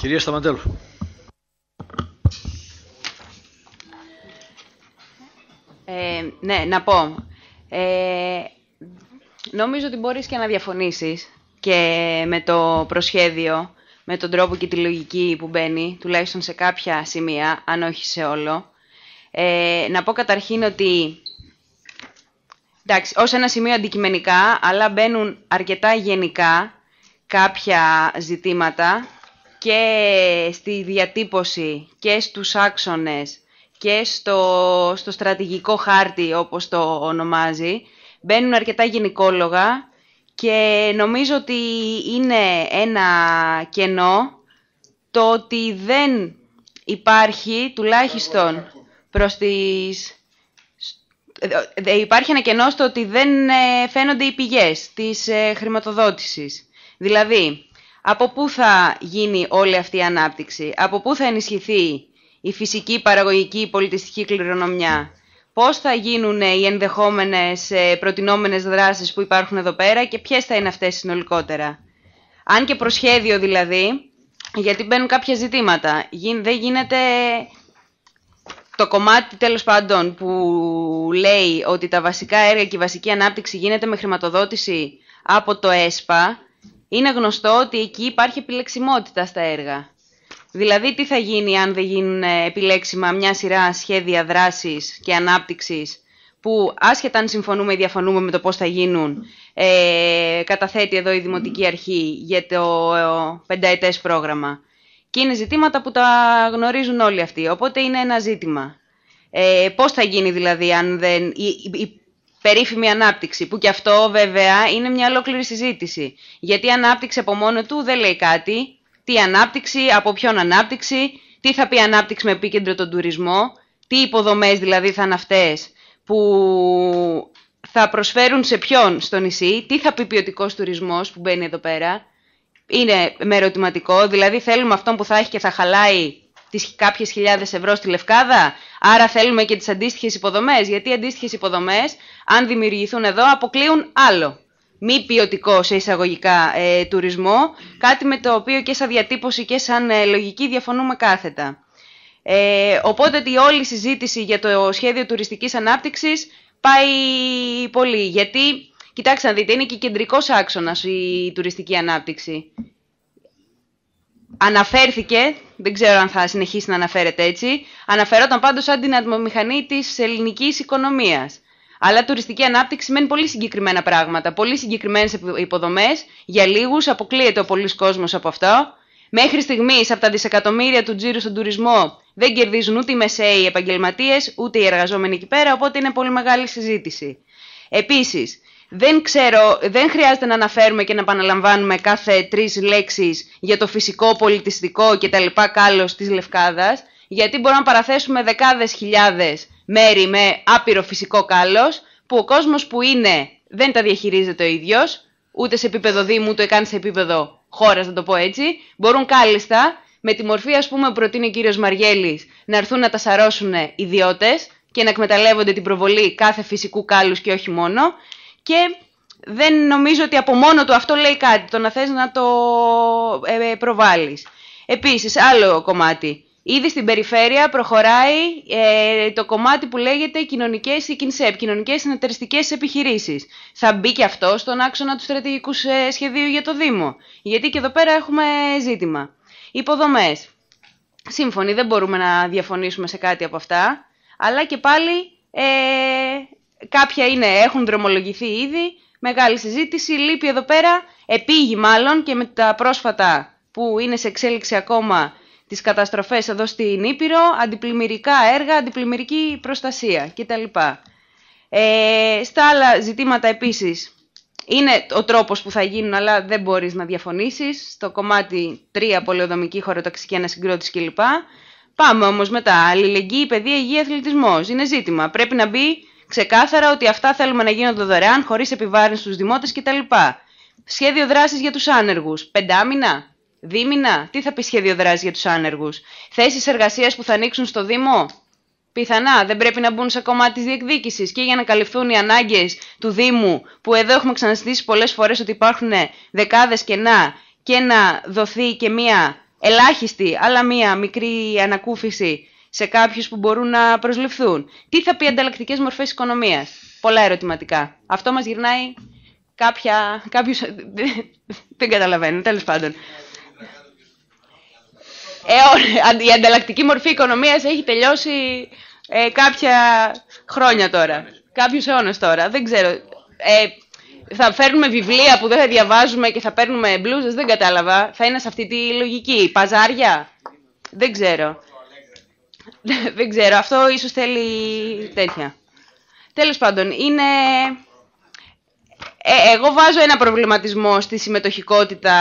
Κυρία ε, ναι, να πω. Ε, νομίζω ότι μπορείς και να διαφωνήσεις και με το προσχέδιο, με τον τρόπο και τη λογική που μπαίνει, τουλάχιστον σε κάποια σημεία, αν όχι σε όλο. Ε, να πω καταρχήν ότι, εντάξει, ως ένα σημείο αντικειμενικά, αλλά μπαίνουν αρκετά γενικά κάποια ζητήματα και στη διατύπωση και στους άξονες και στο, στρατηγικό χάρτη όπως το ονομάζει μπαίνουν αρκετά γενικόλογα και νομίζω ότι είναι ένα κενό το ότι δεν υπάρχει τουλάχιστον προς τις... Υπάρχει ένα κενό στο ότι δεν ε, φαίνονται οι πηγές της ε, χρηματοδότησης. Δηλαδή, από πού θα γίνει όλη αυτή η ανάπτυξη, από πού θα ενισχυθεί η φυσική, παραγωγική, πολιτιστική κληρονομιά, πώς θα γίνουν οι ενδεχόμενες ε, προτινόμενες δράσεις που υπάρχουν εδώ πέρα και ποιες θα είναι αυτές συνολικότερα. Αν και προσχέδιο δηλαδή, γιατί μπαίνουν κάποια ζητήματα, δεν γίνεται το κομμάτι τέλος πάντων που λέει ότι τα βασικά έργα και η βασική ανάπτυξη γίνεται με χρηματοδότηση από το ΕΣΠΑ, είναι γνωστό ότι εκεί υπάρχει επιλεξιμότητα στα έργα. Δηλαδή τι θα γίνει αν δεν γίνουν επιλέξιμα μια σειρά σχέδια δράσης και ανάπτυξης που άσχετα αν συμφωνούμε ή διαφωνούμε με το πώς θα γίνουν, ε, καταθέτει εδώ η Δημοτική Αρχή για το ε, πενταετές πρόγραμμα. Και είναι ζητήματα που τα γνωρίζουν όλοι αυτοί, οπότε είναι ένα ζήτημα. Ε, πώς θα γίνει δηλαδή αν δεν... η, περίφημη ανάπτυξη, που και αυτό βέβαια είναι μια ολόκληρη συζήτηση. Γιατί η ανάπτυξη από μόνο του δεν λέει κάτι. Τι ανάπτυξη, από ποιον ανάπτυξη, τι θα πει ανάπτυξη με επίκεντρο τον τουρισμό, τι υποδομές δηλαδή θα είναι αυτές που θα προσφέρουν σε ποιον στο νησί, τι θα πει ποιοτικός τουρισμός που μπαίνει εδώ πέρα. Είναι με ερωτηματικό, δηλαδή θέλουμε αυτόν που θα έχει και θα χαλάει τις κάποιες χιλιάδες ευρώ στη Λευκάδα. Άρα θέλουμε και τις αντίστοιχες υποδομές, γιατί οι αντίστοιχες υποδομές, αν δημιουργηθούν εδώ, αποκλείουν άλλο. Μη ποιοτικό σε εισαγωγικά ε, τουρισμό, κάτι με το οποίο και σαν διατύπωση και σαν ε, λογική διαφωνούμε κάθετα. Ε, οπότε η όλη συζήτηση για το σχέδιο τουριστικής ανάπτυξης πάει πολύ, γιατί Κοιτάξτε να δείτε, είναι και κεντρικός άξονας η τουριστική ανάπτυξη. Αναφέρθηκε δεν ξέρω αν θα συνεχίσει να αναφέρεται έτσι, αναφερόταν πάντως σαν την ατμομηχανή της ελληνικής οικονομίας. Αλλά τουριστική ανάπτυξη σημαίνει πολύ συγκεκριμένα πράγματα, πολύ συγκεκριμένες υποδομές. Για λίγους αποκλείεται ο πολλής κόσμος από αυτό. Μέχρι στιγμής από τα δισεκατομμύρια του τζίρου στον τουρισμό δεν κερδίζουν ούτε οι μεσαίοι επαγγελματίες, ούτε οι εργαζόμενοι εκεί πέρα, οπότε είναι πολύ μεγάλη συζήτηση. Επίσης, δεν, ξέρω, δεν χρειάζεται να αναφέρουμε και να επαναλαμβάνουμε κάθε τρεις λέξεις για το φυσικό, πολιτιστικό και τα λοιπά κάλος της Λευκάδας, γιατί μπορούμε να παραθέσουμε δεκάδες χιλιάδες μέρη με άπειρο φυσικό κάλος, που ο κόσμος που είναι δεν τα διαχειρίζεται ο ίδιος, ούτε σε επίπεδο Δήμου, ούτε καν σε επίπεδο χώρας, να το πω έτσι, μπορούν κάλλιστα με τη μορφή ας πούμε που προτείνει ο κύριος Μαριέλης να έρθουν να τα σαρώσουν ιδιώτες και να εκμεταλλεύονται την προβολή κάθε φυσικού κάλους και όχι μόνο, και δεν νομίζω ότι από μόνο του αυτό λέει κάτι, το να θες να το ε, ε, προβάλλεις. Επίσης, άλλο κομμάτι. Ήδη στην περιφέρεια προχωράει ε, το κομμάτι που λέγεται κοινωνικές ή κοινωνικές κοινωνικές συνεταιριστικές Θα μπει και αυτό στον άξονα του στρατηγικού σχεδίου για το Δήμο. Γιατί και εδώ πέρα έχουμε ζήτημα. Υποδομές. Σύμφωνοι, δεν μπορούμε να διαφωνήσουμε σε κάτι από αυτά. Αλλά και πάλι ε, κάποια είναι, έχουν δρομολογηθεί ήδη, μεγάλη συζήτηση, λείπει εδώ πέρα, επήγει μάλλον και με τα πρόσφατα που είναι σε εξέλιξη ακόμα τις καταστροφές εδώ στην Ήπειρο, αντιπλημμυρικά έργα, αντιπλημμυρική προστασία κτλ. Ε, στα άλλα ζητήματα επίσης, είναι ο τρόπος που θα γίνουν, αλλά δεν μπορείς να διαφωνήσεις, στο κομμάτι 3 πολεοδομική χωροταξική ανασυγκρότηση κλπ. Πάμε όμως μετά, αλληλεγγύη, παιδεία, υγεία, αθλητισμός, είναι ζήτημα, πρέπει να μπει Ξεκάθαρα ότι αυτά θέλουμε να γίνονται δωρεάν, χωρίς επιβάρυνση στους δημότες κτλ. Σχέδιο δράσης για τους άνεργους. Πεντάμινα. Δίμηνα. Τι θα πει σχέδιο δράσης για τους άνεργους. Θέσεις εργασίας που θα ανοίξουν στο Δήμο. Πιθανά δεν πρέπει να μπουν σε κομμάτι της διεκδίκησης και για να καλυφθούν οι ανάγκες του Δήμου, που εδώ έχουμε ξαναστήσει πολλές φορές ότι υπάρχουν δεκάδες κενά, και να δοθεί και μία ελάχιστη, αλλά μία μικρή ανακούφιση σε κάποιους που μπορούν να προσληφθούν. Τι θα πει ανταλλακτικές μορφές οικονομίας. Πολλά ερωτηματικά. Αυτό μας γυρνάει κάποια... Κάποιους... Δεν καταλαβαίνω, τέλος πάντων. Ε, η ανταλλακτική μορφή οικονομίας έχει τελειώσει ε, κάποια χρόνια τώρα. Κάποιους αιώνες τώρα. Δεν ξέρω. Ε, θα φέρνουμε βιβλία που δεν θα διαβάζουμε και θα παίρνουμε μπλούζες, δεν κατάλαβα. Θα είναι σε αυτή τη λογική. Παζάρια. Δεν ξέρω. Δεν ξέρω, αυτό ίσως θέλει τέτοια. Τέλος πάντων, είναι... Ε, εγώ βάζω ένα προβληματισμό στη συμμετοχικότητα.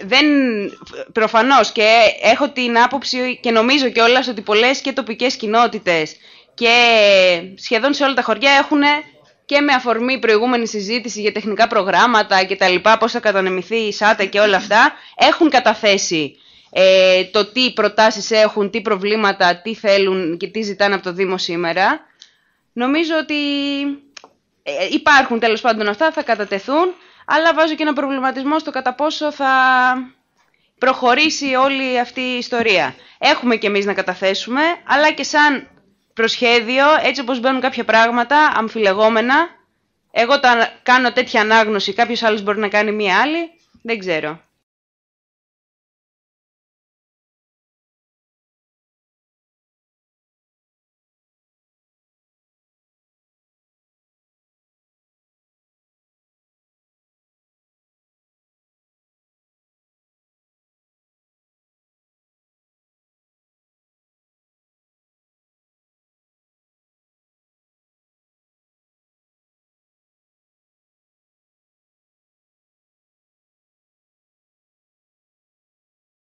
Δεν, προφανώς και έχω την άποψη και νομίζω κιόλας ότι πολλές και τοπικές κοινότητες και σχεδόν σε όλα τα χωριά έχουν και με αφορμή προηγούμενη συζήτηση για τεχνικά προγράμματα και τα λοιπά, πώς θα κατανεμηθεί η ΣΑΤΑ και όλα αυτά, έχουν καταθέσει ε, το τι προτάσεις έχουν, τι προβλήματα, τι θέλουν και τι ζητάνε από το Δήμο σήμερα. Νομίζω ότι ε, υπάρχουν τέλος πάντων αυτά, θα κατατεθούν, αλλά βάζω και ένα προβληματισμό στο κατά πόσο θα προχωρήσει όλη αυτή η ιστορία. Έχουμε και εμείς να καταθέσουμε, αλλά και σαν προσχέδιο, έτσι όπως μπαίνουν κάποια πράγματα αμφιλεγόμενα, εγώ τα κάνω τέτοια ανάγνωση, κάποιος άλλος μπορεί να κάνει μία άλλη, δεν ξέρω.